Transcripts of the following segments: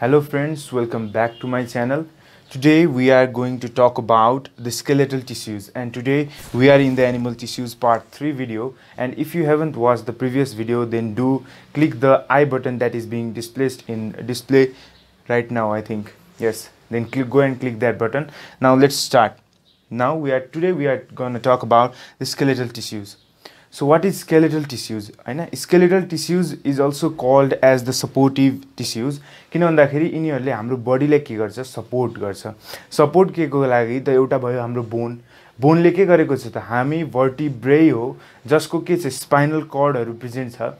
Hello friends, welcome back to my channel. Today we are going to talk about the skeletal tissues and today we are in the animal tissues part 3 video and if you haven't watched the previous video then do click the I button that is being displayed in display right now I think. Yes, then click, go and click that button. Now let's start. Now we are today we are going to talk about the skeletal tissues. So what is skeletal tissues होइन skeletal tissues is also called as the supportive tissues किन भन्दाखेरि यिनीहरूले हाम्रो बडीलाई के गर्छ support गर्छ support के को लागि त एउटा भयो हाम्रो बोन बोनले के गरेको छ त हामी भर्टी ब्रे हो जसको के छ स्पाइनल कर्डहरू प्रेजेन्ट छ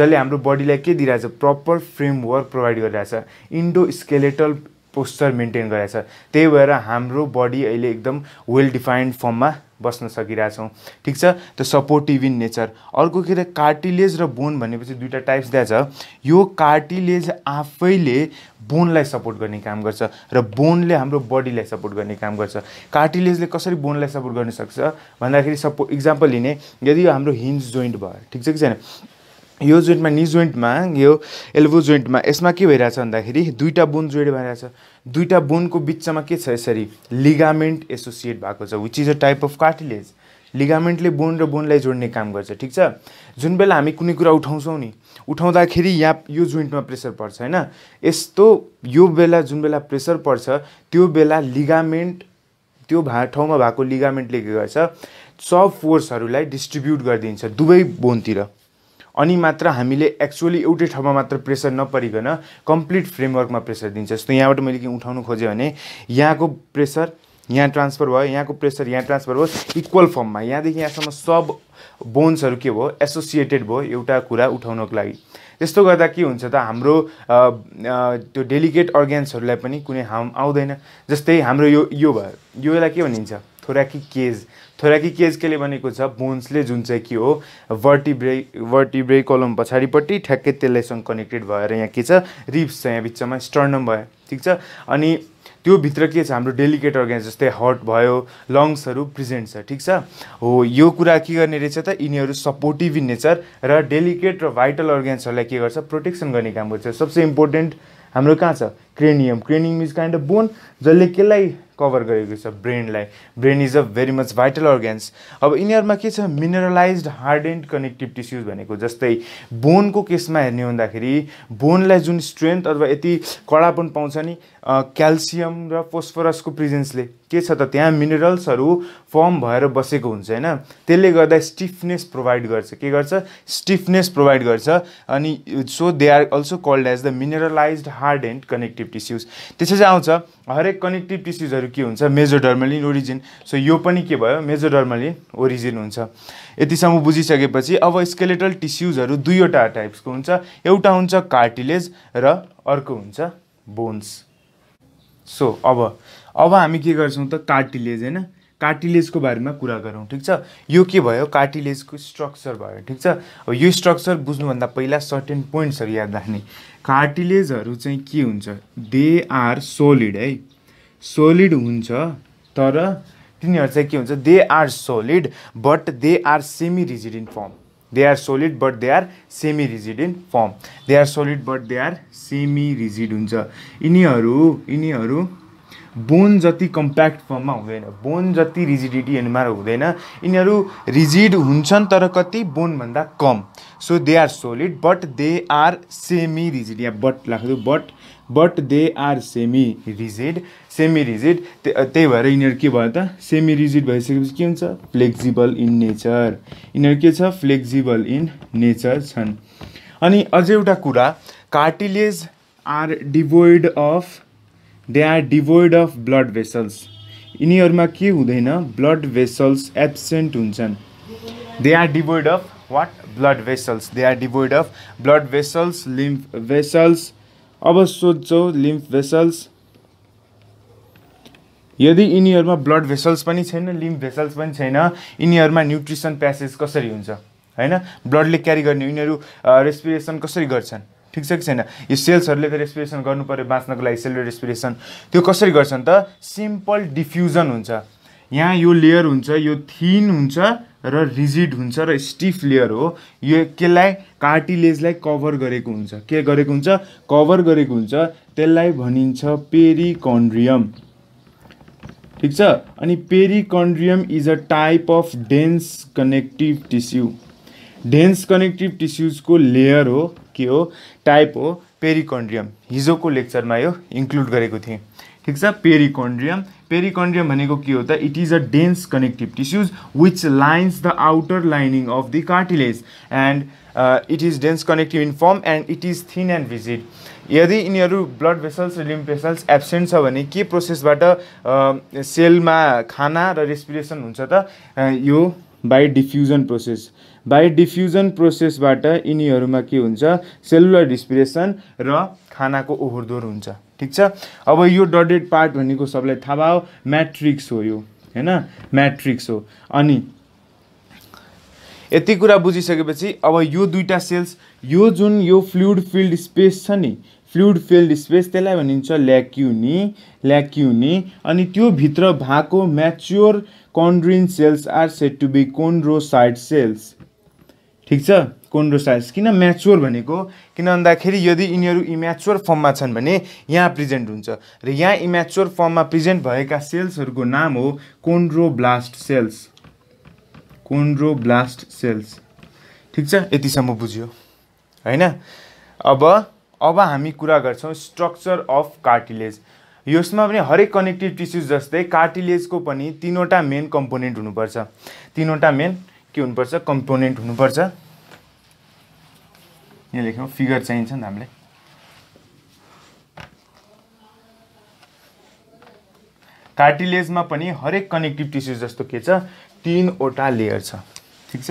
जसले हाम्रो बडीलाई के दिइरहेछ प्रपर फ्रेमवर्क प्रोभाइड गरिरहेछ इन्डो स्केलेटल पोस्चर मेन्टेन गरेको छ त्यही भएर हाम्रो बडी अहिले एकदम वेल डिफाइन्ड फर्ममा बस्न सकिरहेछौँ ठिक छ त्यो सपोर्टिभ इन नेचर अर्को के अरे कार्टिलेज र बोन भनेपछि दुइटा टाइप्स दिएछ यो कार्टिलेज आफैले बोनलाई सपोर्ट गर्ने काम गर्छ र बोनले हाम्रो बडीलाई सपोर्ट गर्ने काम गर्छ कार्टिलेजले कसरी बोनलाई सपोर्ट गर्न सक्छ भन्दाखेरि सपो इक्जाम्पल लिने यदि हाम्रो हिन्ज जोइन्ट भयो ठिक छ कि छैन यो जोइन्टमा नि जोइन्टमा यो एल्बो जोइन्टमा यसमा के भइरहेछ भन्दाखेरि दुईवटा बोन जोइन्ट भइरहेछ दुईवटा बोनको बिचमा के छ यसरी लिगामेन्ट एसोसिएट भएको छ which is a type of cartilage लिगामेन्टले बोन र बोनलाई जोड्ने काम गर्छ ठिक छ जुन बेला हामी कुनै कुरा उठाउँछौँ नि उठाउँदाखेरि यहाँ यो जोइन्टमा प्रेसर पर्छ होइन यस्तो यो बेला जुन बेला प्रेसर पर्छ त्यो बेला लिगामेन्ट त्यो भा ठाउँमा भएको लिगामेन्टले के गर्छ सब फोर्सहरूलाई डिस्ट्रिब्युट गरिदिन्छ दुवै बोनतिर अनि मात्र हामीले एक्चुअली एउटै ठाउँमा मात्र प्रेसर नपरिकन कम्प्लिट फ्रेमवर्कमा प्रेसर दिन्छ जस्तो यहाँबाट मैले के उठाउनु खोजेँ भने यहाँको प्रेसर यहाँ ट्रान्सफर भयो यहाँको प्रेसर यहाँ ट्रान्सफर भयो इक्वल फर्ममा यहाँदेखि यहाँसम्म सब बोन्सहरू के भयो एसोसिएटेड भयो एउटा कुरा उठाउनको लागि त्यस्तो गर्दा के हुन्छ त हाम्रो त्यो डेलिकेट अर्ग्यान्सहरूलाई पनि कुनै हार्म आउँदैन जस्तै हाम्रो यो यो भयो योलाई के भनिन्छ थोराकिक केज थोराकी केजकेले बनेको छ बोन्सले जुन चाहिँ के हो वर्टिब्रे वर्टिब्रे कलम पछाडिपट्टि ठ्याक्कै त्यसलाईसँग कनेक्टेड भएर यहाँ के छ रिप्स छ यहाँ बिचमा स्टर्नम भयो ठिक छ अनि त्यो भित्र के छ हाम्रो डेलिकेट अर्ग्यान्स जस्तै हर्ट भयो लङ्सहरू प्रेजेन्ट छ ठिक छ हो यो कुरा के गर्ने रहेछ त यिनीहरू सपोर्टिभ इन नेचर र डेलिकेट र भाइटल अर्ग्यान्सहरूलाई के गर्छ प्रोटेक्सन गर्ने काम गर्छ सबसे इम्पोर्टेन्ट हाम्रो कहाँ छ cranium cranium is kind of bone जसले केलाई कभर गरेको छ ब्रेनलाई brain is a very much vital organs अब यिनीहरूमा के छ mineralize hard and connective tissues भनेको जस्तै बोनको केसमा हेर्ने हुँदाखेरि बोनलाई जुन स्ट्रेन्थ अथवा यति कडापन पाउँछ नि क्याल्सियम र फोस्फरसको प्रेजेन्सले के छ त त्यहाँ मिनरल्सहरू फर्म भएर बसेको हुन्छ होइन त्यसले गर्दा स्टिफनेस प्रोभाइड गर्छ के गर्छ स्टिफनेस प्रोभाइड गर्छ अनि so they are also called as the mineralize hard and connective connective tissues त्यसै चाहिँ आउँछ हरेक कनेक्टिभ टिस्युजहरू के हुन्छ मेजर इन ओरिजिन सो यो पनि के भयो मेजर इन ओरिजिन हुन्छ यतिसम्म बुझिसकेपछि अब स्केलेटल टिस्युजहरू दुईवटा टाइप्सको हुन्छ एउटा हुन्छ कार्टिलेज र अर्को हुन्छ बोन्स सो अब अब हामी के गर्छौँ त कार्टिलेज होइन कार्टिलेजको बारेमा कुरा गरौँ ठिक छ यो के भयो कार्टिलेजको स्ट्रक्चर भयो ठिक छ अब यो स्ट्रक्चर बुझ्नुभन्दा पहिला सर्टेन पोइन्ट्सहरू याद राख्ने कार्टिलेजहरू चाहिँ के हुन्छ दे आर सोलिड है सोलिड हुन्छ तर तिनीहरू चाहिँ के हुन्छ they are solid but they are semi rigid in form they are solid but they are semi rigid in form they are solid but they are semi rigid हुन्छ यिनीहरू यिनीहरू बोन जति कम्प्याक्ट फर्ममा हुँदैन बोन जति rigidity Enma हुँदैन यिनीहरू rigid हुन्छन् तर कति बोनभन्दा कम so they are solid but they are semi rigid या बट लाग्छ but but they are semi rigid semi rigid त्यही भएर यिनीहरू के भयो त सेमी रिजिड भइसकेपछि के हुन्छ फ्लेक्जिबल इन नेचर यिनीहरू के छ फ्लेक्जिबल इन नेचर छन् अनि अझै एउटा कुरा cartilage are devoid of they are devoid of blood vessels यिनीहरूमा के हुँदैन ब्लड भेसल्स एब्सेन्ट हुन्छन् they are devoid of what blood vessels they are devoid of blood vessels lymph vessels अब सोध्छौ लिम्फ भेसल्स यदि यिनीहरूमा ब्लड भेसल्स पनि छैन लिम्फ भेसल्स पनि छैन यिनीहरूमा न्युट्रिसन प्यासेज कसरी हुन्छ होइन ब्लडले क्यारी गर्ने यिनीहरू रेस्पिरेसन कसरी गर्छन् ठिक छ कि छैन यो सेल्सहरूले त रेस्पिरेसन गर्नु पऱ्यो बाँच्नको लागि सेल रेस्पिरेसन त्यो कसरी गर्छन् त सिम्पल डिफ्युजन हुन्छ यहाँ यो लेयर हुन्छ यो थिन हुन्छ र रिजिड हुन्छ र स्टिफ लेयर हो यो केलाई कार्टिलेजलाई कभर गरेको हुन्छ के गरेको हुन्छ कभर गरेको हुन्छ त्यसलाई भनिन्छ पेरिकन्ड्रियम ठिक छ अनि perichondrium is a type of dense connective tissue dense connective टिस्युजको लेयर हो के हो टाइप हो पेरिकन्ड्रियम हिजोको लेक्चरमा यो इन्क्लुड गरेको थिएँ ठिक छ पेरिकन्ड्रियम पेरिकन्ड्रियम भनेको के हो त it is a dense connective tissues which lines the outer lining of the cartilage and it is dense connective in firm and it is thin and viscid यदि यिनीहरू ब्लड भेसल्स र लिम्फ भेसल्स एब्सेन्ट छ भने के प्रोसेसबाट सेलमा uh, खाना र respiration हुन्छ त uh, यो by diffusion process by diffusion प्रोसेसबाट यिनीहरूमा के हुन्छ सेलुलर डिस्प्रेसन र खानाको ओहोरदोहोर हुन्छ ठिक छ अब यो डडेड पार्ट भनेको सबलाई थाहा भयो म्याट्रिक्स हो यो होइन म्याट्रिक्स हो अनि यति कुरा बुझिसकेपछि अब यो दुईवटा सेल्स यो जुन यो फ्लुइड फिल्ड स्पेस छ नि फ्लुइड फिल्ड स्पेस त्यसलाई भनिन्छ ल्याक्युनी ल्याक्युनी अनि त्यो भित्र भएको mature chondrin cells are set to be chondrocyte cells ठिक छ कोन्ड्रोसाइट्स किन म्याच्योर भनेको किन भन्दाखेरि यदि यिनीहरू इम्याच्योर फर्ममा छन् भने यहाँ प्रेजेन्ट हुन्छ र यहाँ इम्याच्योर फर्ममा प्रेजेन्ट भएका सेल्सहरूको नाम हो कोन्ड्रोब्लास्ट सेल्स कोन्ड्रोब्लास्ट सेल्स ठिक छ यतिसम्म बुझ्यो होइन अब अब हामी कुरा गर्छौँ स्ट्रक्चर अफ कार्टिलेज यसमा पनि हरेक कनेक्टिभ टिस्युज जस्तै कार्टिलेजको पनि तिनवटा मेन कम्पोनेन्ट हुनुपर्छ तिनवटा मेन के हुनुपर्छ कम्पोनेन्ट हुनुपर्छ यहाँ लेख्यौँ फिगर चाहिन्छ नि हामीलाई कार्टिलेजमा पनि हरेक कनेक्टिभ टिस्यु जस्तो के छ तिनवटा लेयर छ ठिक छ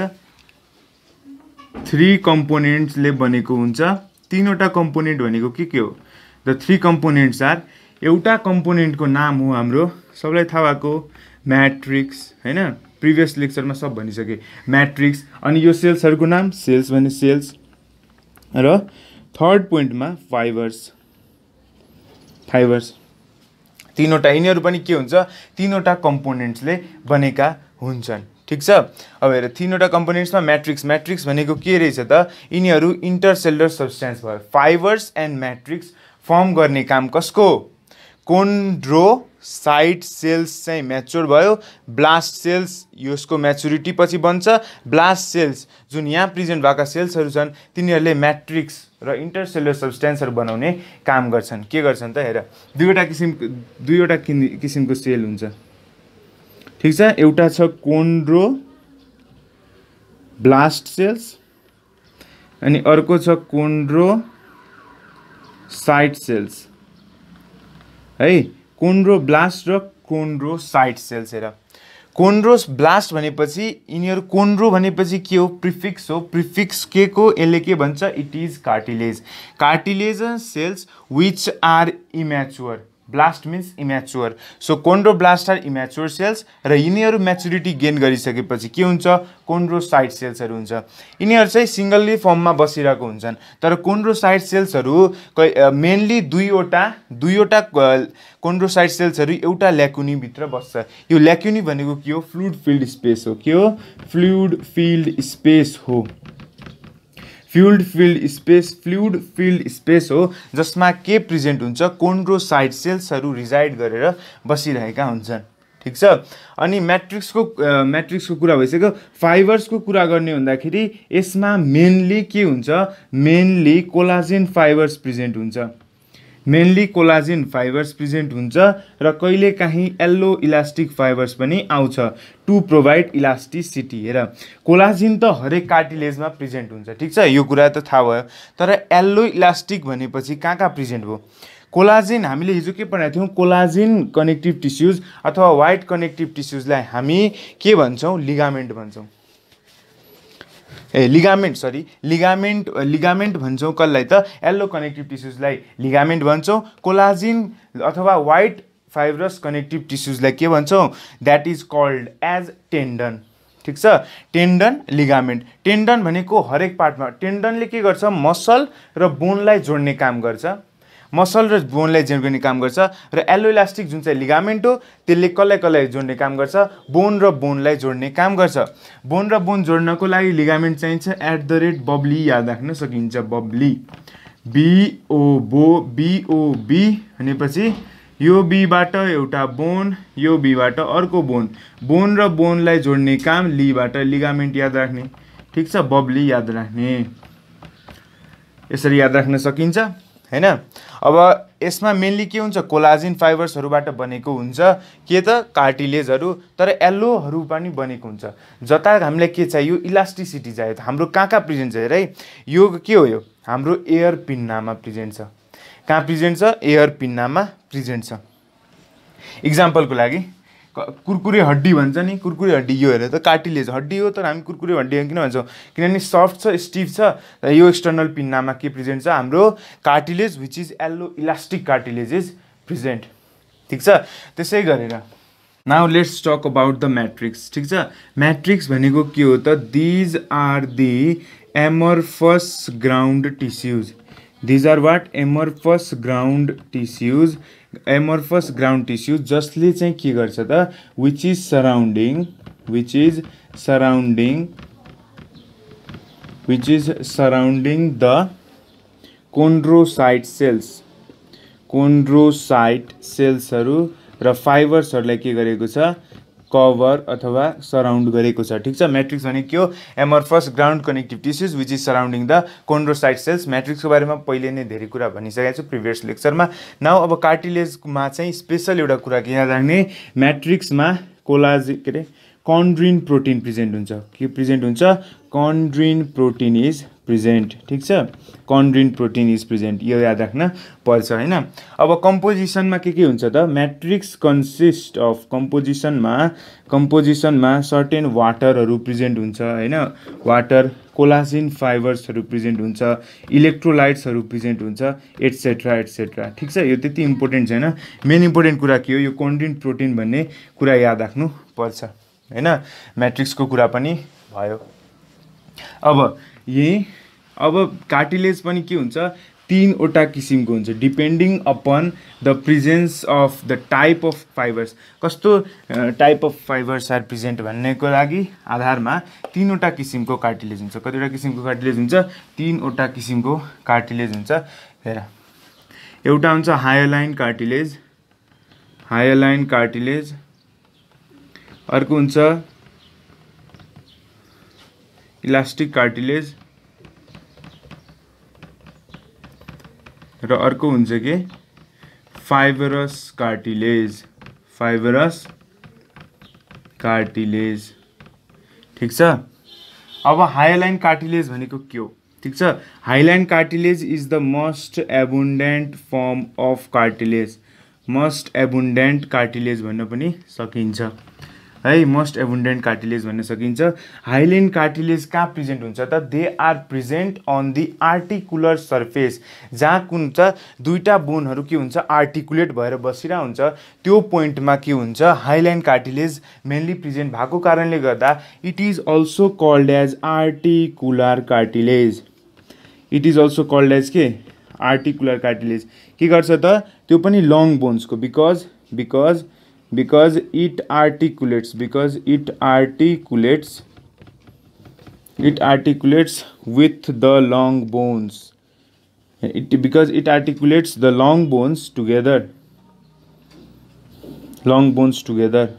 थ्री कम्पोनेन्ट्सले बनेको हुन्छ तिनवटा कम्पोनेन्ट भनेको के के हो द थ्री कम्पोनेन्ट्स आर एउटा कम्पोनेन्टको नाम हो हाम्रो सबलाई थाहा भएको म्याट्रिक्स होइन प्रिभियस लेक्चरमा सब भनिसके म्याट्रिक्स अनि यो सेल्सहरूको नाम सेल्स भने सेल्स र थर्ड पोइन्टमा फाइबर्स फाइबर्स तिनवटा यिनीहरू पनि के हुन्छ तिनवटा कम्पोनेन्ट्सले बनेका हुन्छन् ठिक छ अब हेर तिनवटा कम्पोनेन्ट्समा म्याट्रिक्स म्याट्रिक्स भनेको के रहेछ त यिनीहरू इन्टरसेलर सब्सटेन्स भयो फाइबर्स एन्ड म्याट्रिक्स फर्म गर्ने काम कसको कोन्ड्रो साइड सेल्स चाहिँ म्याच्योर भयो ब्लास्ट सेल्स यसको म्याच्युरिटी पछि बन्छ ब्लास्ट सेल्स जुन यहाँ प्रेजेन्ट भएका सेल्सहरू छन् तिनीहरूले म्याट्रिक्स र इन्टरसेलर सब्सटेन्सहरू बनाउने काम गर्छन् के गर्छन् त हेर दुईवटा किसिम दुईवटा किसिमको सेल हुन्छ ठिक छ एउटा छ कोन्ड्रो ब्लास्ट सेल्स अनि अर्को छ कोन्ड्रो साइड सेल्स है कोन्ड्रो ब्लास्ट र साइड सेल्स हेर कोन्ड्रोस ब्लास्ट भनेपछि यिनीहरू कोन्ड्रो भनेपछि के हो प्रिफिक्स हो प्रिफिक्स के को यसले के भन्छ it is cartilage cartilage cells which are immature blast means immature so blast are immature cells र यिनीहरू म्याच्युरिटी गेन गरिसकेपछि के हुन्छ साइड सेल्सहरू हुन्छ यिनीहरू चाहिँ सिङ्गल्ली फर्ममा बसिरहेको हुन्छन् तर साइड सेल्सहरू मेनली दुईवटा दुईवटा साइड सेल्सहरू एउटा ल्याकुनीभित्र बस्छ यो ल्याकुनी भनेको के हो फ्लुड फिल्ड स्पेस हो के हो फ्लुड फिल्ड स्पेस हो fluid filled space fluid filled space हो जसमा के प्रेजेन्ट हुन्छ साइड सेल्सहरू रिजाइड गरेर बसिरहेका हुन्छन् ठिक छ अनि म्याट्रिक्सको म्याट्रिक्सको कुरा भइसक्यो फाइबर्सको कुरा गर्ने भन्दाखेरि यसमा मेनली के हुन्छ मेनली कोलाजेन फाइबर्स प्रेजेन्ट हुन्छ मेन्ली कोलाजिन फाइबर्स प्रेजेन्ट हुन्छ र कहिलेकाहीँ यल्लो इलास्टिक फाइबर्स पनि आउँछ टु प्रोभाइड इलास्टिसिटी हेर कोलाजिन त हरेक कार्टिलेजमा प्रेजेन्ट हुन्छ ठिक छ यो कुरा त थाहा भयो तर यल्लो इलास्टिक भनेपछि कहाँ कहाँ प्रेजेन्ट भयो कोलाजिन हामीले हिजो के पढाएको थियौँ कोलाजिन कनेक्टिभ टिस्युज अथवा वाइट कनेक्टिभ टिस्युजलाई हामी के भन्छौँ लिगामेन्ट भन्छौँ a ligament sorry ligament ligament भन्छौँ कसलाई त यल्लो कनेक्टिभ टिस्युजलाई लिगामेन्ट भन्छौँ कोलाजिन अथवा वाइट फाइब्रस कनेक्टिभ टिस्युजलाई के भन्छौँ that is called as tendon ठिक छ टेन्डन लिगामेन्ट टेन्डन भनेको हरेक पार्टमा टेन्डनले के गर्छ मसल र बोनलाई जोड्ने काम गर्छ मसल र बोनलाई जोड्ने काम गर्छ र एलोइलास्टिक जुन चाहिँ लिगामेन्ट हो त्यसले कसलाई कसलाई जोड्ने काम गर्छ बोन र बोनलाई जोड्ने काम गर्छ बोन र बोन जोड्नको लागि लिगामेन्ट चाहिन्छ एट द रेट बब्ली याद राख्न सकिन्छ बब्ली बिओ बो बिओबी भनेपछि यो बीबाट एउटा बोन यो बीबाट अर्को बोन बोन र बोनलाई जोड्ने काम लीबाट लिगामेन्ट याद राख्ने ठिक छ बब्ली याद राख्ने यसरी याद राख्न सकिन्छ होइन अब यसमा मेन्ली के हुन्छ कोलाजिन फाइबर्सहरूबाट बनेको हुन्छ के त कार्टिलेजहरू तर एल्लोहरू पनि बनेको हुन्छ जता हामीलाई के चाहियो इलास्टिसिटी चाहियो हाम्रो कहाँ कहाँ प्रेजेन्ट छ है यो के हो यो हाम्रो एयर पिन्नामा प्रेजेन्ट छ कहाँ प्रेजेन्ट छ एयर पिन्नामा प्रेजेन्ट छ इक्जाम्पलको लागि कुरकुरे हड्डी भन्छ नि कुरकुरे हड्डी यो हेरेर त कार्टिलेज हड्डी हो तर हामी कुरकुरे हड्डी किन भन्छौँ किनभने सफ्ट छ स्टिफ छ र यो एक्सटर्नल पिन्नामा के प्रेजेन्ट छ हाम्रो cartilage which is yellow elastic cartilage is present ठिक छ त्यसै गरेर now let's talk about the matrix ठिक छ म्याट्रिक्स भनेको के हो त these are the amorphous ground tissues these are what amorphous ground tissues amorphous ground tissue जसले चाहिँ के गर्छ त which is surrounding which is surrounding which is surrounding the chondrocyte cells chondrocyte सेल्सहरू र फाइबर्सहरूलाई के गरेको छ कभर अथवा सराउन्ड गरेको छ ठिक छ म्याट्रिक्स भनेको के हो amorphous ground connective tissues which is surrounding the chondrocyte cells म्याट्रिक्सको बारेमा पहिले नै धेरै कुरा भनिसकेको छु प्रिभियस लेक्चरमा नाउ अब कार्टिलेजमा चाहिँ स्पेसल एउटा कुरा के याद राख्ने म्याट्रिक्समा कोलाज के अरे कन्ड्रिन प्रोटिन प्रेजेन्ट हुन्छ के प्रेजेन्ट हुन्छ कन्ड्रिन प्रोटिन इज प्रेजेन्ट ठिक छ कन्ड्रिन प्रोटिन इज प्रेजेन्ट यो याद राख्न पर्छ होइन अब कम्पोजिसनमा के के हुन्छ त म्याट्रिक्स कन्सिस्ट अफ कम्पोजिसनमा कम्पोजिसनमा सर्टेन वाटरहरू प्रेजेन्ट हुन्छ होइन वाटर कोलासिन फाइबर्सहरू प्रेजेन्ट हुन्छ इलेक्ट्रोलाइट्सहरू प्रेजेन्ट हुन्छ एट्सेट्रा एट्सेट्रा ठिक छ यो त्यति इम्पोर्टेन्ट छैन मेन इम्पोर्टेन्ट कुरा के हो यो कन्ड्रिन प्रोटिन भन्ने कुरा याद राख्नु पर्छ होइन म्याट्रिक्सको कुरा पनि भयो अब यही अब कार्टिलेज पनि के हुन्छ तिनवटा किसिमको हुन्छ depending upon the presence of the type of fibres कस्तो type of fibres are present भन्नेको लागि आधारमा तिनवटा किसिमको कार्टिलेज हुन्छ कतिवटा किसिमको कार्टिलेज हुन्छ तिनवटा किसिमको कार्टिलेज हुन्छ हेर एउटा हुन्छ हायलाइन कार्टिलेज हायलाइन कार्टिलेज अर्को हुन्छ इलास्टिक कार्टिलेज र अर्को हुन्छ के फाइबरस कार्टिलेज फाइबरस कार्टिलेज ठिक छ अब हाइलाइन कार्टिलेज भनेको के हो ठिक छ hyaline cartilage is the most abundant form of cartilage most abundant cartilage भन्न पनि सकिन्छ है मोस्ट एबुन्डेन्ट कार्टिलेज भन्न सकिन्छ हाइलिन कार्टिलेज कहाँ प्रेजेन्ट हुन्छ त they are present on the articular surface जहाँ कुन हुन्छ दुईवटा बोनहरू के हुन्छ आर्टिकुलेट भएर बसिरहेको हुन्छ त्यो पोइन्टमा के हुन्छ हाइलाइन कार्टिलेज मेनली प्रेजेन्ट भएको कारणले गर्दा it is also called as articular cartilage it is also called as के आर्टिकुलर कार्टिलेज के गर्छ त त्यो पनि लङ बोन्सको because because because it articulates because it articulates it articulates with the long bones it because it articulates the long bones together long bones together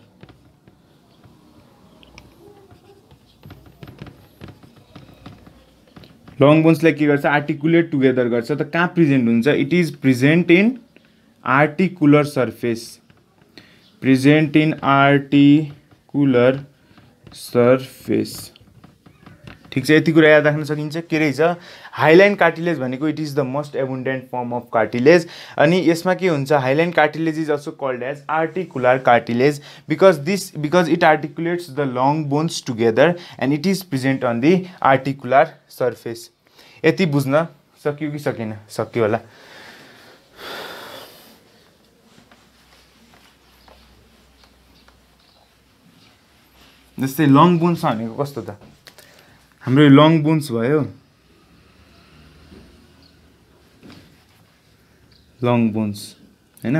Long bones like गर्छ articulate together, गर्छ त कहाँ present हुन्छ present? Is present in present in articular surface ठिक छ यति कुरा याद राख्न सकिन्छ के रहेछ हाइलाइन कार्टिलेज भनेको it is the most abundant form of cartilage अनि यसमा के हुन्छ hyaline cartilage is also called as articular cartilage because this because it articulates the long bones together and it is present on the articular surface यति बुझ्न सकियो कि सकेन सक्यो होला जस्तै लङ बोन्स भनेको कस्तो त हाम्रो यो लङ बोन्स भयो लङ बोन्स होइन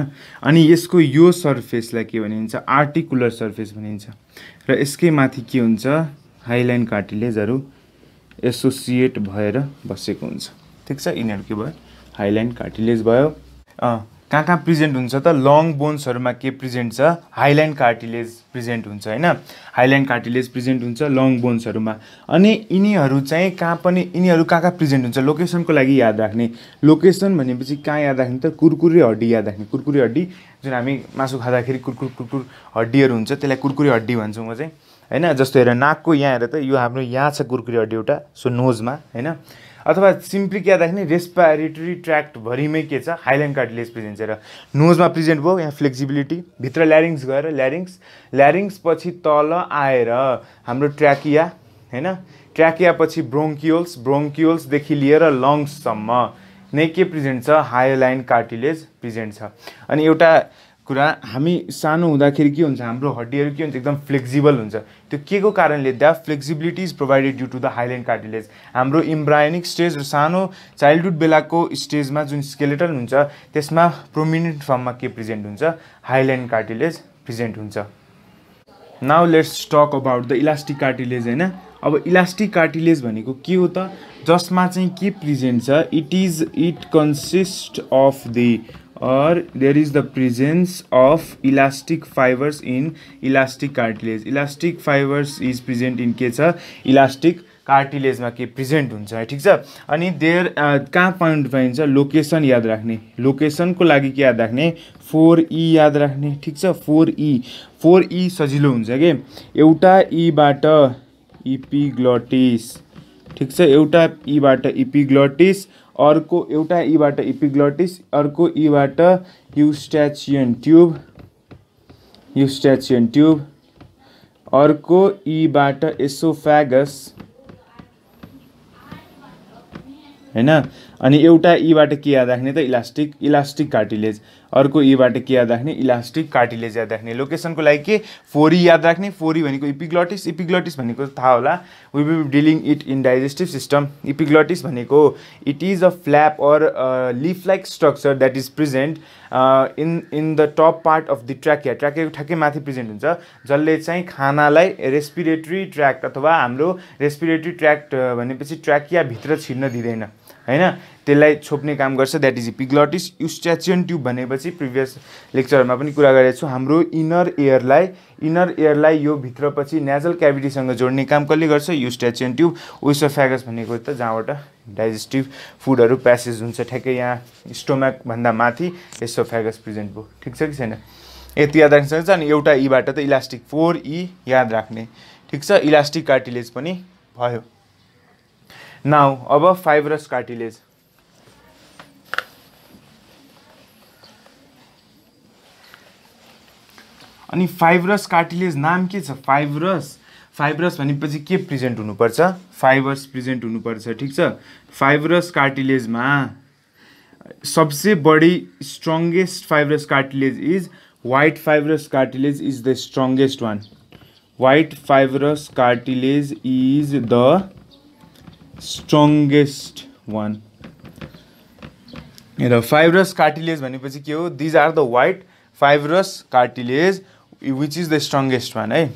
अनि यसको यो सर्फेसलाई के भनिन्छ आर्टिकुलर सर्फेस भनिन्छ र यसकै माथि के हुन्छ हाइलाइन कार्टिलेजहरू एसोसिएट भएर बसेको हुन्छ ठिक छ यिनीहरू के भयो हाइलाइन कार्टिलेज भयो कहाँ कहाँ प्रेजेन्ट हुन्छ त लङ बोन्सहरूमा के प्रेजेन्ट छ हाइल्यान्ड कार्टिलेज प्रेजेन्ट हुन्छ होइन हाइल्यान्ड कार्टिलेज प्रेजेन्ट हुन्छ लङ बोन्सहरूमा अनि यिनीहरू चाहिँ कहाँ पनि यिनीहरू कहाँ कहाँ प्रेजेन्ट हुन्छ लोकेसनको लागि याद राख्ने लोकेसन भनेपछि कहाँ याद राख्ने त कुरकुरे हड्डी याद राख्ने कुरकुरे हड्डी जुन हामी मासु खाँदाखेरि कुरकुर कुरकुर हड्डीहरू हुन्छ त्यसलाई कुरकुरे हड्डी भन्छु म चाहिँ होइन जस्तो हेर नाकको यहाँ हेर त यो हाम्रो यहाँ छ कुरकुरे हड्डी एउटा सो नोजमा होइन अथवा सिम्पली सिम्प्लिकियादेखि रेस्पिरेटरी ट्र्याक्ट भरिमै के छ हाइल्यान्ड कार्टिलेज प्रेजेन्ट छ र नोजमा प्रेजेन्ट भयो यहाँ फ्लेक्सिबिलिटी भित्र ल्यारिङ्स गएर ल्यारिङ्स ल्यारिङ्स पछि तल आएर हाम्रो ट्र्याकिया होइन ट्र्याकिया पछि ब्रोङ्कियोल्स ब्रोङ्कियोल्सदेखि लिएर लङ्ससम्म नै के प्रेजेन्ट छ हायर कार्टिलेज प्रेजेन्ट छ अनि एउटा कुरा हामी सानो हुँदाखेरि के हुन्छ हाम्रो हड्डीहरू के हुन्छ एकदम फ्लेक्सिबल हुन्छ त्यो के को कारणले that flexibility is provided due to the hyaline cartilage हाम्रो इम्ब्रायोनिक स्टेज र सानो चाइल्डहुड बेलाको स्टेजमा जुन स्केलेटन हुन्छ त्यसमा प्रोमिनेन्ट फर्ममा के प्रेजेन्ट हुन्छ हाइल्यान्ड कार्टिलेज प्रेजेन्ट हुन्छ now let's talk about the elastic cartilage होइन अब इलास्टिक कार्टिलेज भनेको के हो त जसमा चाहिँ के प्रेजेन्ट छ it is it consist of the or there is the presence of elastic fibres in elastic cartilage elastic fibres is present in के छ elastic कार्टिलेजमा के प्रेजेन्ट हुन्छ है ठिक छ अनि देयर कहाँ पाइन्ट पाइन्छ लोकेसन याद राख्ने लोकेसनको लागि के याद राख्ने फोर ई e याद राख्ने ठिक छ फोर ई फोर ई सजिलो हुन्छ कि एउटा ईबाट इपिग्लटिस ठिक छ एउटा ईबाट इपिग्लटिस अर्को एउटा यीबाट इपिग्लोटिस अर्को यीबाट युस्ट्याचियन ट्युब युस्ट्याचियन ट्युब अर्को यीबाट एसोफ्यागस होइन अनि एउटा यीबाट के याद राख्ने त इलास्टिक इलास्टिक कार्टिलेज अर्को यीबाट के याद राख्ने इलास्टिक कार्टिलेज याद राख्ने लोकेसनको लागि के फोरी याद राख्ने फोरी भनेको इपिग्लोटिस इपिग्लोटिस भनेको थाहा होला we will dealing it in digestive system epiglottis भनेको it is a flap or leaf like structure that is present in in the top part of the trachea ट्र्याकियाको ठ्याक्कै माथि प्रेजेन्ट हुन्छ जसले चाहिँ खानालाई रेस्पिरेटरी ट्र्याक्ट अथवा हाम्रो रेस्पिरेटरी ट्र्याक्ट uh, भनेपछि ट्र्याकियाभित्र छिर्न दिँदैन होइन त्यसलाई छोप्ने काम गर्छ that is epiglottis Eustachian tube भनेपछि प्रिभियस लेक्चरमा पनि कुरा गरेको छु हाम्रो इनर एयरलाई इनर एयरलाई यो भित्र पछि नेचरल क्याभिटीसँग जोड्ने काम कसले गर्छ युस्ट्याचियन ट्युब फ्यागस भनेको त जहाँबाट डाइजेस्टिभ फुडहरू प्यासेज हुन्छ ठ्याक्कै यहाँ स्टोम्याकभन्दा माथि एसोफ्यागस प्रेजेन्ट भयो ठिक छ कि छैन यति याद राख्न सक्छ अनि एउटा ईबाट त इलास्टिक फोर ई याद राख्ने ठिक छ इलास्टिक कार्टिलेज पनि भयो नाउ अब फाइबरस कार्टिलेज अनि फाइबरस कार्टिलेज नाम के छ फाइबरस फाइबरस भनेपछि के प्रेजेन्ट हुनुपर्छ फाइबर्स प्रेजेन्ट हुनुपर्छ ठिक छ फाइबरस कार्टिलेजमा सबसे बढी strongest fibrous cartilage is white fibrous cartilage is the strongest one white fibrous cartilage is the strongest one र फाइब्रस कार्टिलेज भनेपछि के हो these are the white fibrous cartilage which is the strongest one है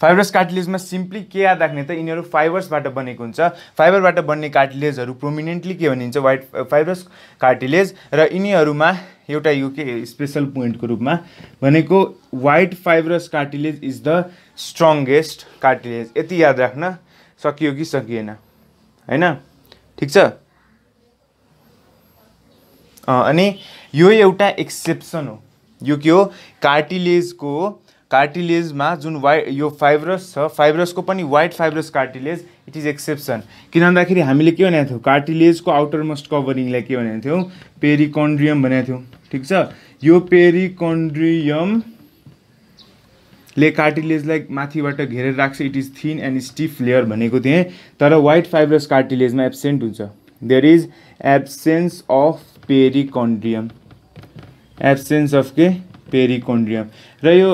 fibrous कार्टिलेजमा simply के याद राख्ने त यिनीहरू फाइबर्सबाट बनेको हुन्छ फाइबरबाट बन्ने कार्टिलेजहरू प्रोमिनेन्टली के भनिन्छ वाइट फाइबरस कार्टिलेज र यिनीहरूमा एउटा यो के स्पेसल पोइन्टको रूपमा भनेको white fibrous cartilage is the strongest cartilage यति याद राख्न सकियो कि सकिएन होइन ठिक छ अनि यो एउटा एक्सेप्सन हो यो के हो कार्टिलेजको कार्टिलेजमा जुन वाइ यो फाइब्रस छ फाइब्रसको पनि white fibrous cartilage it is exception किन भन्दाखेरि हामीले के भनेको थियौँ कार्टिलेजको आउटर मोस्ट कभरिङलाई के भनेको थियौँ पेरिकन्ड्रियम भनेको थियौँ ठिक छ यो पेरिकन्ड्रियम ले कार्टिलेजलाई माथिबाट घेरेर राख्छ it is thin and stiff layer भनेको थिएँ तर वाइट फाइब्रस कार्टिलेजमा एब्सेन्ट हुन्छ there is absence of perichondrium absence of के पेरिकन्ड्रियम र यो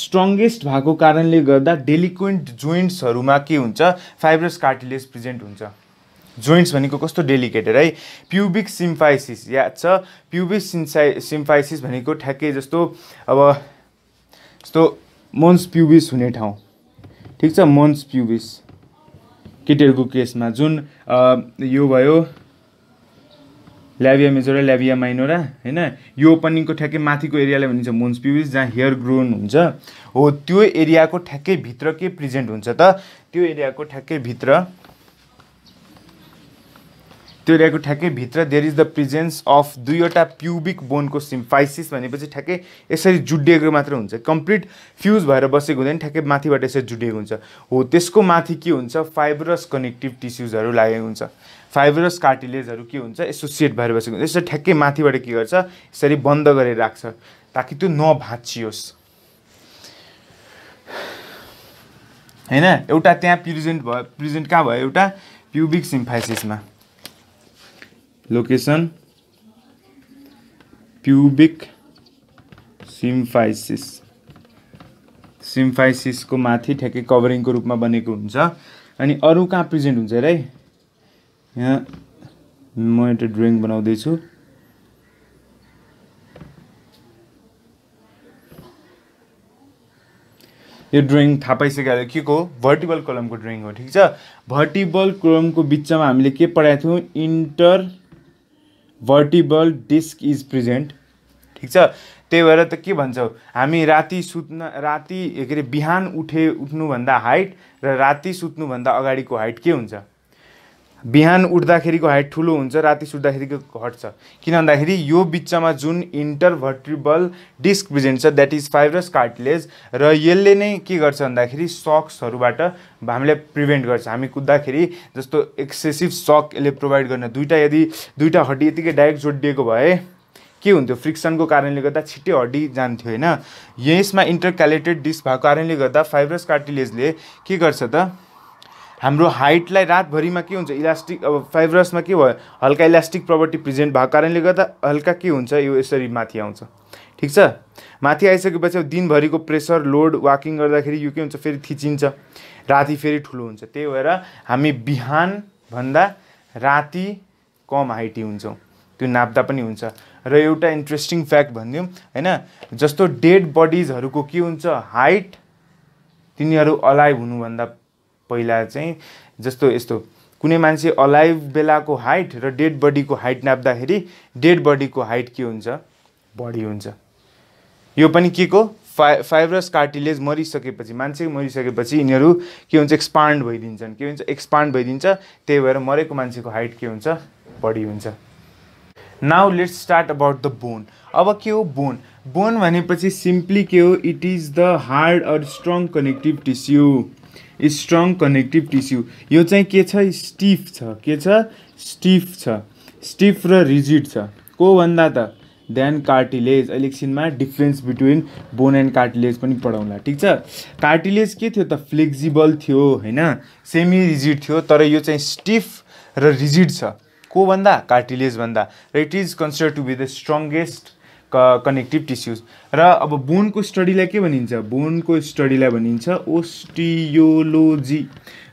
स्ट्रङ्गेस्ट भएको कारणले गर्दा डेलिक्वेन्ट जोइन्ट्सहरूमा के हुन्छ फाइब्रस कार्टिलेज प्रेजेन्ट हुन्छ जोइन्ट्स भनेको कस्तो डेलिकेटेड है प्युबिक सिम्फाइसिस याद छ प्युबिक सिम्फाइ सिम्फाइसिस भनेको ठ्याक्कै जस्तो अब जस्तो मन्स प्युबिस हुने ठाउँ ठिक छ मन्स प्युबिस केटीहरूको केसमा जुन यो भयो ल्याभिया मेजोरा ल्याभिया माइनोरा होइन यो ओपनिङको ठ्याक्कै माथिको एरियालाई भनिन्छ मोन्स प्युबिस जहाँ हेयर ग्रोन हुन्छ हो त्यो एरियाको ठ्याक्कै भित्र के प्रेजेन्ट हुन्छ त त्यो एरियाको ठ्याक्कै भित्र त्यो ल्याएको ठ्याक्कै भित्र there is the presence of दुईवटा प्युबिक बोनको सिम्फाइसिस भनेपछि ठ्याक्कै यसरी जुडिएको मात्र हुन्छ कम्प्लिट फ्युज भएर बसेको हुँदैन ठ्याक्कै माथिबाट यसरी जुडिएको हुन्छ हो त्यसको माथि के हुन्छ फाइबरस कनेक्टिभ टिस्युजहरू लागेको हुन्छ फाइबरस कार्टिलेजहरू के हुन्छ एसोसिएट भएर बसेको हुन्छ यसरी ठ्याक्कै माथिबाट के गर्छ यसरी बन्द गरेर राख्छ ताकि त्यो नभाँचियोस् होइन एउटा त्यहाँ प्रिजेन्ट भयो प्रिजेन्ट कहाँ भयो एउटा प्युबिक सिम्फाइसिसमा लोकेसन प्युबिक सिम्फाइसिस सिम्फाइसिसको माथि ठ्याक्कै कभरिङको रूपमा बनेको हुन्छ अनि अरू कहाँ प्रेजेन्ट हुन्छ अरे यहाँ म एउटा ड्रइङ बनाउँदैछु यो ड्रइङ थाहा पाइसकेर के को हो भर्टिबल कलमको ड्रइङ हो ठिक छ भर्टिबल कलमको बिचमा हामीले के पढाएको थियौँ intervertebral disc is present ठिक छ त्यही भएर त के भन्छौ हामी राति सुत्न राति के अरे बिहान उठे उठ्नुभन्दा हाइट र राति सुत्नुभन्दा अगाडिको हाइट के हुन्छ बिहान उठ्दाखेरिको हाइट ठुलो हुन्छ राति सुत्दाखेरिको घट्छ किन भन्दाखेरि यो बिचमा जुन इन्टरभर्टिबल डिस्क प्रेजेन्ट छ द्याट इज फाइब्रस कार्टिलेज र यसले नै के गर्छ भन्दाखेरि सक्सहरूबाट हामीलाई प्रिभेन्ट गर्छ हामी कुद्दाखेरि जस्तो एक्सेसिभ सक यसले प्रोभाइड गर्न दुइटा यदि दुइटा हड्डी यतिकै डाइरेक्ट जोडिएको भए के हुन्थ्यो फ्रिक्सनको कारणले गर्दा छिट्टै हड्डी जान्थ्यो होइन यसमा इन्टरक्यालेटेड डिस्क भएको कारणले गर्दा फाइब्रस कार्टिलेजले के गर्छ त हाम्रो हाइटलाई रातभरिमा के हुन्छ इलास्टिक अब फाइब्रसमा के भयो हल्का इलास्टिक प्रपर्टी प्रेजेन्ट भएको कारणले गर्दा हल्का के हुन्छ यो यसरी माथि आउँछ ठिक छ माथि आइसकेपछि अब दिनभरिको प्रेसर लोड वाकिङ गर्दाखेरि यो के हुन्छ फेरि थिचिन्छ राति फेरि ठुलो हुन्छ त्यही भएर हामी बिहानभन्दा राति कम हाइटी हुन्छौँ त्यो नाप्दा पनि हुन्छ र एउटा इन्ट्रेस्टिङ फ्याक्ट भनिदिउँ होइन जस्तो डेड बडिजहरूको के हुन्छ हाइट तिनीहरू अलाइभ हुनुभन्दा पहिला चाहिँ जस्तो यस्तो कुनै मान्छे अलाइभ बेलाको हाइट र डेड बडीको हाइट नाप्दाखेरि डेड बडीको हाइट के हुन्छ बढी हुन्छ यो पनि के को फाइ फाइब्रस कार्टिलेज मरिसकेपछि मान्छे मरिसकेपछि यिनीहरू के हुन्छ एक्सपान्ड भइदिन्छन् के हुन्छ एक्सपान्ड भइदिन्छ त्यही भएर मरेको मान्छेको हाइट के हुन्छ बढी हुन्छ now let's start about the bone अब के हो बोन बोन भनेपछि सिम्पली के हो it is the hard or strong connective tissue strong connective tissue यो चाहिँ के छ स्टिफ छ के छ स्टिफ छ स्टिफ र रिजिड छ को भन्दा त देन कार्टिलेज अहिले एकछिनमा difference between bone and cartilage पनि पढाउँला ठिक छ कार्टिलेज के थियो त फ्लेक्जिबल थियो होइन सेमी रिजिड थियो तर यो चाहिँ स्टिफ र रिजिड छ को भन्दा कार्टिलेज भन्दा र it is consider to be the strongest connective tissues र अब बोनको स्टडीलाई के भनिन्छ बोनको स्टडीलाई भनिन्छ ओस्टियोलोजी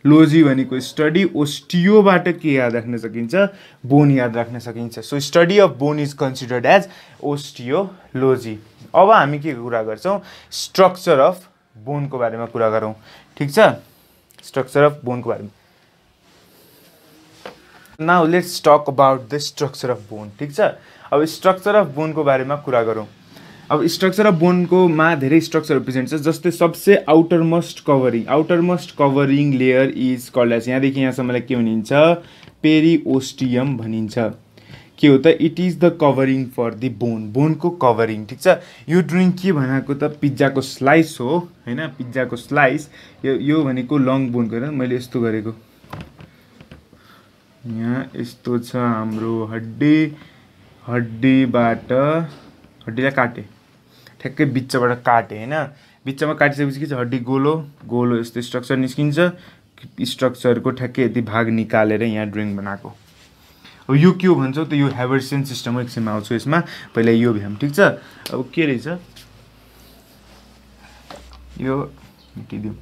लोजी भनेको स्टडी ओस्टियोबाट के याद राख्न सकिन्छ बोन याद राख्न सकिन्छ so study of bone is considered as osteology अब हामी के कुरा गर्छौँ स्ट्रक्चर अफ बोनको बारेमा कुरा गरौँ ठिक छ स्ट्रक्चर अफ बोनको बारेमा now let's talk about the structure of bone ठिक छ अब स्ट्रक्चर अफ बोनको बारेमा कुरा गरौँ अब स्ट्रक्चर अफ बोनकोमा धेरै स्ट्रक्चर प्रेजेन्ट छ जस्तै सबसे outermost covering outermost covering layer is called as यहाँदेखि यहाँसम्मलाई के भनिन्छ पेरिओस्टियम भनिन्छ के हो त it is the covering for the bone बोनको कभरिङ ठिक छ यो ड्रिङ्क के भनेको त पिज्जाको स्लाइस हो होइन पिज्जाको स्लाइस यो यो भनेको लङ बोनको होइन मैले यस्तो गरेको यहाँ यस्तो छ हाम्रो हड्डी हड्डीबाट हड्डीलाई काटेँ ठ्याक्कै बिचबाट काटेँ होइन बिचमा काटिसकेपछि के छ हड्डी गोलो गोलो यस्तो स्ट्रक्चर निस्किन्छ स्ट्रक्चरको ठ्याक्कै यति भाग निकालेर यहाँ ड्रइङ बनाएको अब यो के हो भन्छौँ त यो हेभर्सियन सिस्टम एकछिनमा आउँछु यसमा पहिला यो भ्याम ठिक छ अब के रहेछ यो के दिउ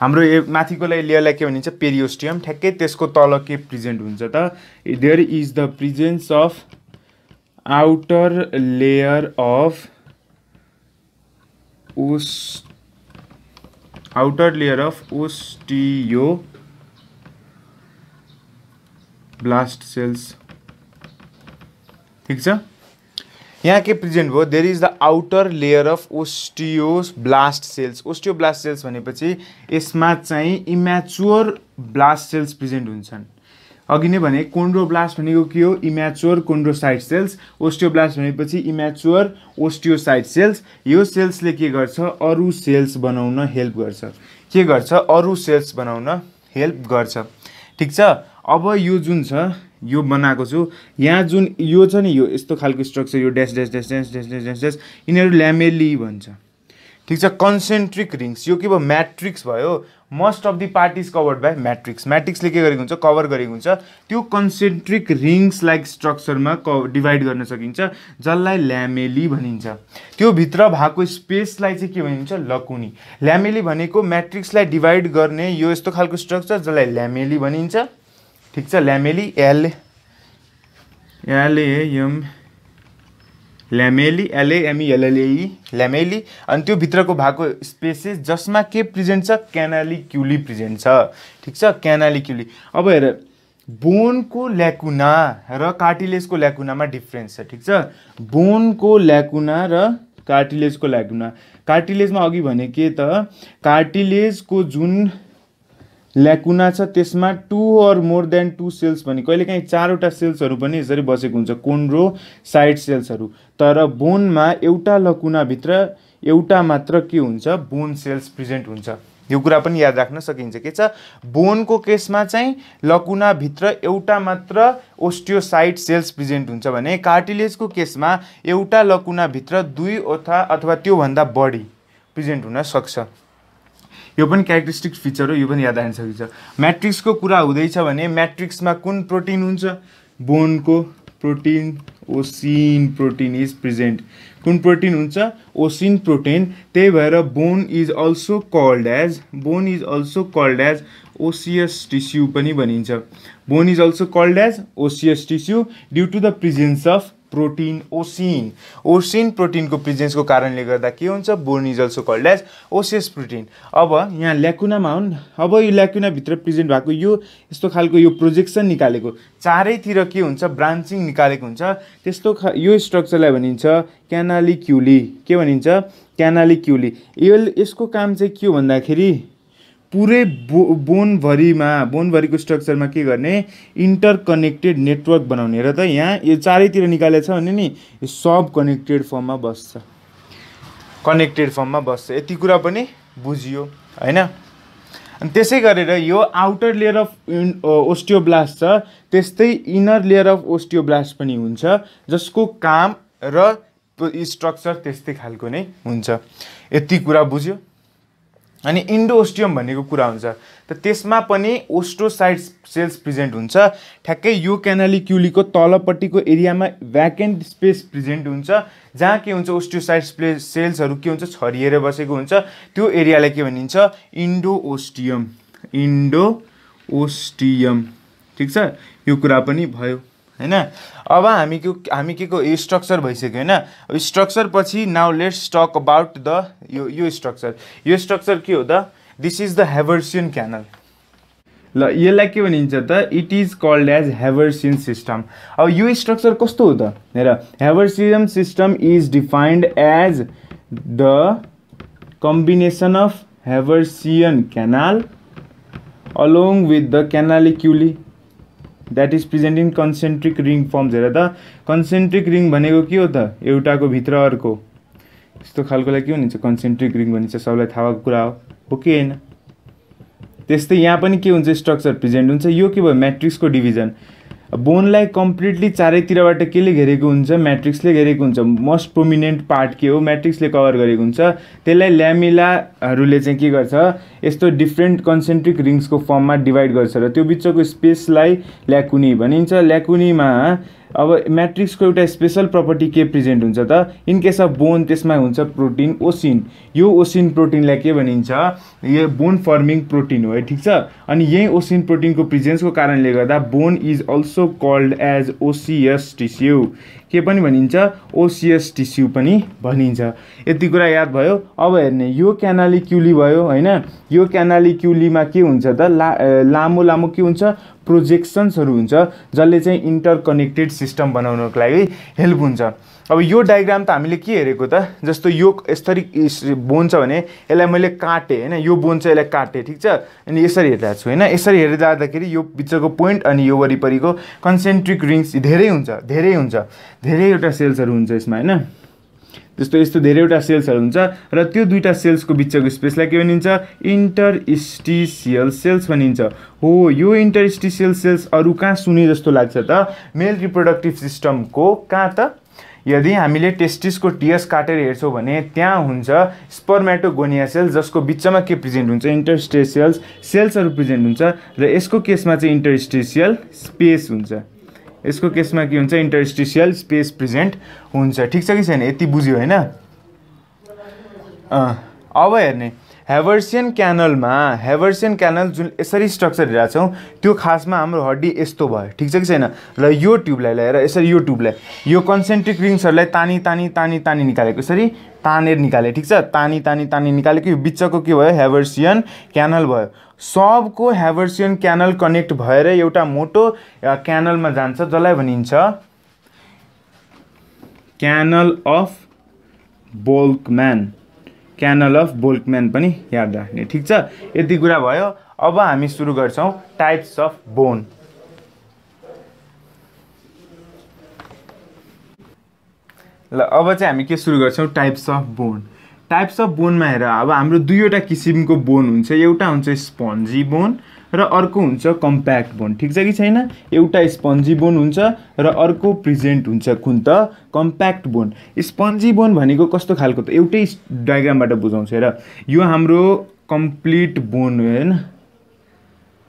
हाम्रो माथिकोलाई लेयरलाई के भनिन्छ पेरियोस्टियम ठ्याक्कै त्यसको तल के प्रिजेन्ट हुन्छ त there is the presence of outer layer of os outer layer of osteoblast cells ठिक छ यहाँ के प्रेजेन्ट भयो there is the outer layer of blast cells osteoblast cells भनेपछि यसमा चाहिँ इम्याच्योर ब्लास्ट सेल्स प्रेजेन्ट हुन्छन् अघि नै भने कोन्ड्रोब्लास्ट भनेको के हो इम्याच्योर कोन्ड्रोसाइट सेल्स ओस्टियोब्लास्ट भनेपछि इम्याच्योर ओस्टियोसाइट सेल्स यो सेल्सले के गर्छ अरू सेल्स बनाउन हेल्प गर्छ के गर्छ अरू सेल्स बनाउन हेल्प गर्छ ठिक छ अब यो जुन छ यो बनाएको छु यहाँ जुन यो छ नि यो यस्तो खालको स्ट्रक्चर यो dash dash dash dash dash dash dash dash यिनीहरू ल्यामेली भन्छ ठिक छ कन्सेन्ट्रिक रिङ्स यो के भयो म्याट्रिक्स भयो most of the part is covered by matrix म्याट्रिक्सले के गरेको हुन्छ कभर गरेको हुन्छ त्यो कन्सेन्ट्रिक रिङ्स लाइक स्ट्रक्चरमा क डिभाइड गर्न सकिन्छ जसलाई ल्यामेली भनिन्छ त्यो भित्र भएको स्पेसलाई चाहिँ के भनिन्छ लकुनी ल्यामेली भनेको म्याट्रिक्सलाई डिभाइड गर्ने यो यस्तो खालको स्ट्रक्चर जसलाई ल्यामेली भनिन्छ ठिक छ ल्यामेली एल एलएम ल्यामेली एलएलएई ल्यामेली अनि त्यो भित्रको भएको स्पेसेस जसमा के प्रेजेन्ट छ क्यानाली क्युली प्रेजेन्ट छ ठिक छ क्यानाली क्युली अब हेर बोनको ल्याकुना र कार्टिलेजको ल्याकुनामा डिफ्रेन्स छ ठिक छ बोनको ल्याकुना र कार्टिलेजको ल्याकुना कार्टिलेजमा अघि भने के त कार्टिलेजको जुन ल्याकुना छ त्यसमा two or more than two cells भने कहिलेकाहीँ चारवटा सेल्सहरू पनि यसरी बसेको हुन्छ कोन्ड्रो साइड सेल्सहरू तर बोनमा एउटा लकुनाभित्र एउटा मात्र के हुन्छ बोन सेल्स प्रेजेन्ट हुन्छ यो कुरा पनि याद राख्न सकिन्छ के छ बोनको केसमा चाहिँ लकुनाभित्र एउटा मात्र ओस्टियोसाइट सेल्स प्रेजेन्ट हुन्छ भने कार्टिलेजको केसमा एउटा लकुनाभित्र दुई अथवा अथवा त्योभन्दा बढी प्रेजेन्ट हुन सक्छ यो पनि क्यारेक्टरिस्टिक फिचर हो यो पनि याद राख्न सकिन्छ म्याट्रिक्सको कुरा हुँदैछ भने म्याट्रिक्समा कुन प्रोटिन हुन्छ बोनको protein ossein protein is present कुन प्रोटिन हुन्छ ओसिन प्रोटिन त्यही भएर bone is also called as bone is also called as osseous tissue पनि भनिन्छ bone is also called as osseous tissue due to the presence of protein ossein ossein प्रोटिनको प्रेजेन्सको कारणले गर्दा के हुन्छ bone is also called as osseous protein अब यहाँ ल्याकुनामा हुन् अब यो ल्याकुनाभित्र प्रेजेन्ट भएको यो यस्तो खालको यो प्रोजेक्सन निकालेको चारैतिर के हुन्छ ब्रान्चिङ निकालेको हुन्छ त्यस्तो खा यो स्ट्रक्चरलाई भनिन्छ क्यानालिक्युली के भनिन्छ क्यानालिक्युली यो यसको काम चाहिँ के हो भन्दाखेरि पुरै बो बोनभरिमा बोनभरिको स्ट्रक्चरमा के गर्ने इन्टरकनेक्टेड नेटवर्क बनाउने र त यहाँ यो चारैतिर निकालेको छ भने नि यो सब कनेक्टेड फर्ममा बस्छ कनेक्टेड फर्ममा बस्छ यति कुरा पनि बुझियो होइन अनि त्यसै गरेर यो आउटर लेयर अफ ओस्टियोब्लास्ट छ त्यस्तै इनर लेयर अफ ओस्टियोब्लास्ट पनि हुन्छ जसको काम र स्ट्रक्चर त्यस्तै खालको नै हुन्छ यति कुरा बुझ्यो अनि इन्डोस्टियम भनेको कुरा हुन्छ त त्यसमा पनि ओस्ट्रोसाइड सेल्स प्रेजेन्ट हुन्छ ठ्याक्कै यो क्यानालिक्युलीको तलपट्टिको एरियामा भ्याकेन्ट स्पेस प्रेजेन्ट हुन्छ जहाँ के हुन्छ ओस्ट्रोसाइड सेल्सहरू के हुन्छ छरिएर बसेको हुन्छ त्यो एरियालाई के भनिन्छ इन्डोओस्टियम ओस्टियम ठिक छ यो कुरा पनि भयो होइन अब हामी के हामी के को यो स्ट्रक्चर भइसक्यो होइन स्ट्रक्चर पछि now let's talk about the यो यो स्ट्रक्चर यो स्ट्रक्चर के हो त this is the Haversian canal ल यसलाई के भनिन्छ त it is called as Haversian system अब यो स्ट्रक्चर कस्तो हो त हेर Haversian system is defined as the combination of Haversian canal along with the canaliculi that is present in concentric ring forms हेर त कन्सेन्ट्रिक रिङ भनेको के हो त एउटाको भित्र अर्को यस्तो खालकोलाई के भनिन्छ कन्सेन्ट्रिक रिङ भनिन्छ सबलाई थाहा भएको कुरा हो हो कि होइन त्यस्तै यहाँ पनि के हुन्छ स्ट्रक्चर प्रेजेन्ट हुन्छ यो के भयो म्याट्रिक्सको डिभिजन बोनलाई कम्प्लिटली चारैतिरबाट केले घेरेको हुन्छ म्याट्रिक्सले घेरेको हुन्छ मोस्ट प्रोमिनेन्ट पार्ट के हो म्याट्रिक्सले कभर गरेको हुन्छ त्यसलाई ल्यामिलाहरूले चाहिँ के गर्छ यस्तो डिफ्रेन्ट कन्सेन्ट्रिक रिङ्सको फर्ममा डिभाइड गर्छ र त्यो बिचको स्पेसलाई ल्याकुनी भनिन्छ ल्याकुनीमा अब म्याट्रिक्सको एउटा स्पेसल प्रपर्टी के प्रेजेन्ट हुन्छ त इन केस अफ बोन त्यसमा हुन्छ प्रोटिन ओसिन यो ओसिन प्रोटिनलाई के भनिन्छ यो बोन फर्मिङ प्रोटिन हो है ठिक छ अनि यही ओसिन प्रोटिनको प्रेजेन्सको कारणले गर्दा bone is also called as osseous tissue के पनि भनिन्छ ओसिएस टिस्यु पनि भनिन्छ यति कुरा याद भयो अब हेर्ने यो क्यानाली क्युली भयो होइन यो क्यानाली क्युलीमा के हुन्छ त लामो लामो के हुन्छ प्रोजेक्सन्सहरू हुन्छ जसले चाहिँ इन्टरकनेक्टेड सिस्टम बनाउनको लागि हेल्प हुन्छ अब यो डायग्राम त हामीले के हेरेको त जस्तो यो यसरी बोन छ भने यसलाई मैले काटेँ होइन यो बोन छ यसलाई काटेँ ठिक छ अनि यसरी हेरिरहेको छु होइन यसरी हेरेर जाँदाखेरि यो बिचको पोइन्ट अनि यो वरिपरिको कन्सेन्ट्रिक रिङ्स धेरै हुन्छ धेरै हुन्छ धेरैवटा सेल्सहरू हुन्छ यसमा होइन त्यस्तो यस्तो धेरैवटा सेल्सहरू हुन्छ र त्यो दुईवटा सेल्सको बिचको स्पेसलाई के भनिन्छ इन्टरस्टिसियल सेल्स भनिन्छ हो यो इन्टरस्टिसियल सेल्स अरू कहाँ सुने जस्तो लाग्छ त मेल रिप्रोडक्टिभ सिस्टमको कहाँ त यदि हामीले टेस्टिसको टिएस काटेर हेर्छौँ भने त्यहाँ हुन्छ स्पर्मेटोगोनिया सेल जसको बिचमा के प्रेजेन्ट हुन्छ इन्टरस्टेसियल्स सेल्सहरू प्रेजेन्ट हुन्छ र यसको केसमा चाहिँ इन्टरस्टेसियल स्पेस हुन्छ यसको केसमा के हुन्छ इन्टरस्टेसियल स्पेस प्रेजेन्ट हुन्छ ठिक छ कि छैन यति बुझ्यो होइन अब हेर्ने हेभर्सियन क्यानलमा हेभर्सियन क्यानल जुन यसरी स्ट्रक्चर हेरेको छौँ त्यो खासमा हाम्रो हड्डी यस्तो भयो ठिक छ कि छैन र यो ट्युबलाई ल्याएर यसरी यो ट्युबलाई यो कन्सेन्ट्रिक रिङ्सहरूलाई तानी तानी तानी तानी निकालेको यसरी तानेर निकाले ठिक छ तानी तानी तानी निकालेको यो बिचको के भयो हेभर्सियन क्यानल भयो सबको हेभर्सियन क्यानल कनेक्ट भएर एउटा मोटो क्यानलमा जान्छ जसलाई भनिन्छ canal of Volkmann canal of Volkmann पनि याद राख्ने ठिक छ यति कुरा भयो अब हामी सुरु गर्छौँ टाइप्स अफ बोन ल अब चाहिँ हामी के सुरु गर्छौँ types of bone types of बोनमा हेर अब हाम्रो दुईवटा किसिमको बोन हुन्छ एउटा हुन्छ स्पन्जी बोन र अर्को हुन्छ कम्प्याक्ट बोन ठिक छ कि छैन एउटा स्पन्जी बोन हुन्छ र अर्को प्रेजेन्ट हुन्छ कुन त कम्प्याक्ट बोन स्पन्जी बोन भनेको कस्तो खालको त एउटै डायग्रामबाट बुझाउँछु हेर यो हाम्रो कम्प्लिट बोन हो होइन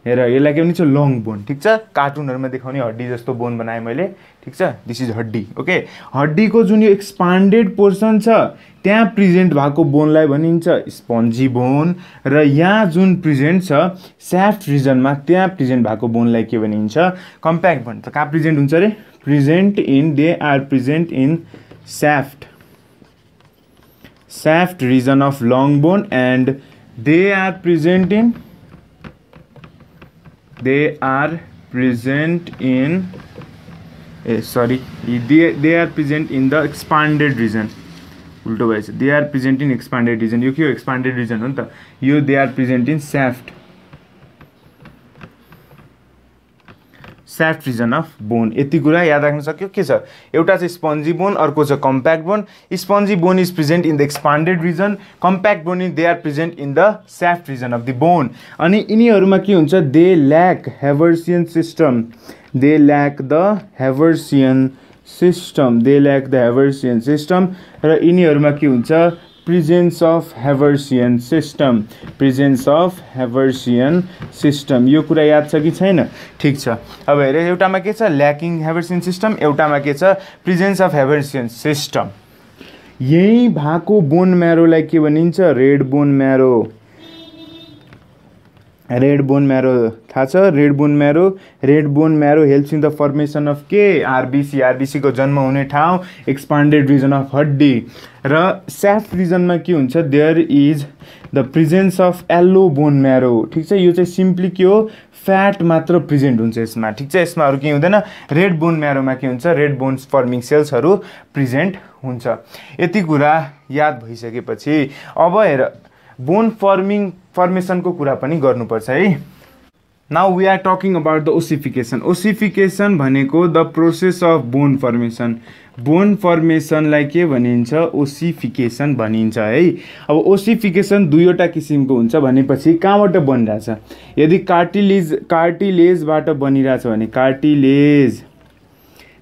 हेर यसलाई के भन्छ लङ बोन ठिक छ कार्टुनहरूमा देखाउने हड्डी जस्तो बोन बनाएँ मैले ठिक छ दिस इज हड्डी ओके हड्डीको जुन यो एक्सपान्डेड पोर्सन छ त्यहाँ प्रेजेन्ट भएको बोनलाई भनिन्छ स्पन्जी बोन र यहाँ जुन प्रेजेन्ट छ स्याफ्ट रिजनमा त्यहाँ प्रेजेन्ट भएको बोनलाई के भनिन्छ कम्प्याक्ट बोन त कहाँ प्रेजेन्ट हुन्छ अरे present in they are present in shaft shaft region of long bone and they are present in they are present in a sorry they they are present in the expanded region उल्टो भएछ they are present in expanded region यो के हो expanded region हो नि त यो they are present in shaft shaft region of bone यति कुरा याद राख्न सक्यो के छ एउटा चाहिँ स्पन्जी बोन अर्को छ compact bone spongy bone is present in the expanded region compact bone is they are present in the shaft region of the bone अनि यिनीहरूमा के हुन्छ they lack Haversian system they lack the Haversian system they lack the Haversian system र यिनीहरूमा के हुन्छ presence of Haversian system presence of Haversian system यो कुरा याद छ कि छैन ठिक छ अब हेर एउटामा के छ ल्याकिङ हेभर्सियन सिस्टम एउटामा के छ प्रिजेन्स अफ हेभर्सियन सिस्टम यहीँ भएको बोन म्यारोलाई के भनिन्छ red bone marrow red bone marrow थाहा छ red bone marrow red bone marrow helps in the formation of के आरबिसी आरबिसीको जन्म हुने ठाउँ एक्सपान्डेड रिजन अफ हड्डी र स्याफ रिजनमा के हुन्छ there is the presence of yellow bone marrow ठिक छ यो चाहिँ सिम्पली के हो फ्याट मात्र प्रेजेन्ट हुन्छ यसमा ठिक छ यसमा अरू केही हुँदैन रेड बोन म्यारोमा के हुन्छ रेड बोन्स फर्मिङ सेल्सहरू प्रेजेन्ट हुन्छ यति कुरा याद भइसकेपछि अब हेर बोन फर्मिङ फर्मेसनको कुरा पनि गर्नुपर्छ है now we are talking about the ossification ossification भनेको the process of bone formation bone फर्मेसनलाई के भनिन्छ ओसिफिकेसन भनिन्छ है अब ओसिफिकेसन दुईवटा किसिमको हुन्छ भनेपछि कहाँबाट बनिरहेछ यदि कार्टिलेज कार्टिलेजबाट बनिरहेछ भने cartilage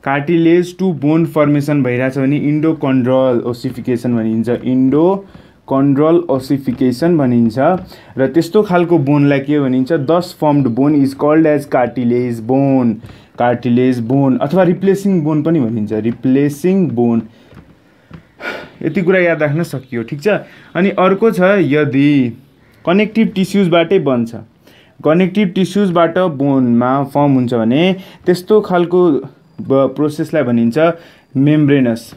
cartilage to bone formation भइरहेछ भने इन्डोकन्ड्रल ओसिफिकेसन भनिन्छ इन्डो कन्ड्रल ओसिफिकेसन भनिन्छ र त्यस्तो खालको बोनलाई के भनिन्छ thus formed bone is called as cartilage bone cartilage bone अथवा रिप्लेसिङ बोन पनि भनिन्छ रिप्लेसिङ बोन यति कुरा याद राख्न सकियो ठिक छ अनि अर्को छ यदि कनेक्टिभ टिस्युजबाटै बन्छ कनेक्टिभ टिस्युजबाट बोनमा फर्म हुन्छ भने त्यस्तो खालको प्रोसेसलाई भनिन्छ membranous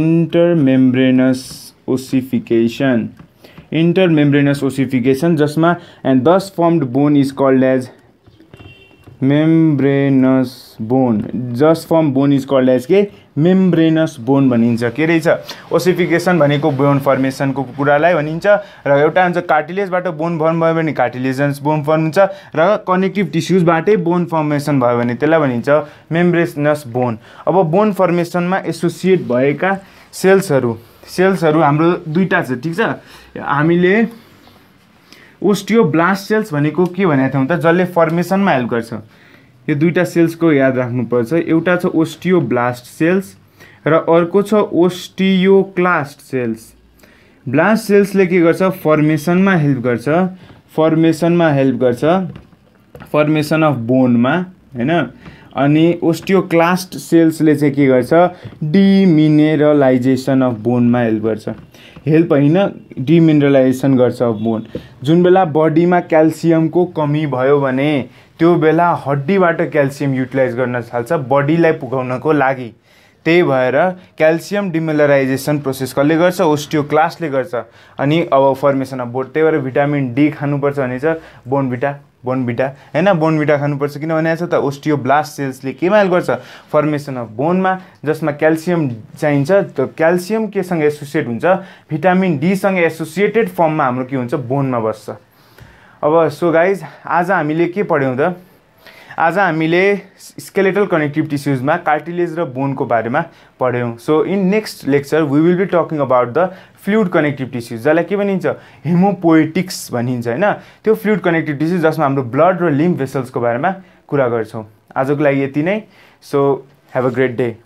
intermembranous ossification intermembranous ossification जसमा and thus formed bone is called as membranous bone thus form bone is called as के मेम्ब्रेनस बोन भनिन्छ के रहेछ ओसिफिकेसन भनेको बोन फर्मेसनको कुरालाई भनिन्छ र एउटा हुन्छ कार्टिलेजबाट बोन फर्म भयो भने कार्टिलेजन्स बोन फर्म हुन्छ र कनेक्टिभ टिस्युजबाटै बोन फर्मेसन भयो भने त्यसलाई भनिन्छ मेम्ब्रेनस बोन अब बोन फर्मेसनमा एसोसिएट भएका सेल्सहरू सेल्सहरू हाम्रो दुईवटा छ ठिक छ हामीले ब्लास्ट सेल्स भनेको के भनेको थियौँ त जसले फर्मेसनमा हेल्प गर्छ यो दुईवटा सेल्सको याद राख्नुपर्छ एउटा छ ब्लास्ट सेल्स र अर्को छ ओस्टियोक्लास्ट सेल्स ब्लास्ट सेल्सले के गर्छ फर्मेसनमा हेल्प गर्छ फर्मेसनमा हेल्प गर्छ फर्मेसन अफ बोनमा होइन अनि ओस्टियोक्लास्ट सेल्सले चाहिँ के गर्छ डिमिनेरलाइजेसन अफ बोनमा हेल्प गर्छ हेल्प होइन डिमिनरलाइजेसन गर्छ अफ बोन जुन बेला बडीमा क्याल्सियमको कमी भयो भने त्यो बेला हड्डीबाट क्याल्सियम युटिलाइज गर्न थाल्छ बडीलाई पुगाउनको लागि त्यही भएर क्याल्सियम डिमिलराइजेसन प्रोसेस कसले गर्छ ओस्टियोक्लास्टले गर्छ अनि अब फर्मेसन अफ बोन त्यही भएर भिटामिन डी खानुपर्छ भने चाहिँ भिटा बोनबिटा होइन बोनबिटा खानुपर्छ किनभने यसो त ओस्टियो ब्लास्ट सेल्सले केमा हेल्प गर्छ फर्मेसन अफ बोनमा जसमा क्याल्सियम चाहिन्छ त्यो क्याल्सियम केसँग एसोसिएट हुन्छ भिटामिन डीसँग एसोसिएटेड फर्ममा हाम्रो के हुन्छ बोनमा बस्छ अब सो गाइज आज हामीले के पढ्यौँ त आज हामीले स्केलेटल कनेक्टिभ टिस्युजमा कार्टिलेज र बोनको बारेमा पढ्यौँ so in next lecture we will be talking about the fluid connective tissue जसलाई के भनिन्छ हिमोपोइटिक्स भनिन्छ होइन त्यो फ्लुइड कनेक्टिभ टिस्यु जसमा हाम्रो ब्लड र लिम्फ भेसल्सको बारेमा कुरा गर्छौँ आजको लागि यति नै so have a great day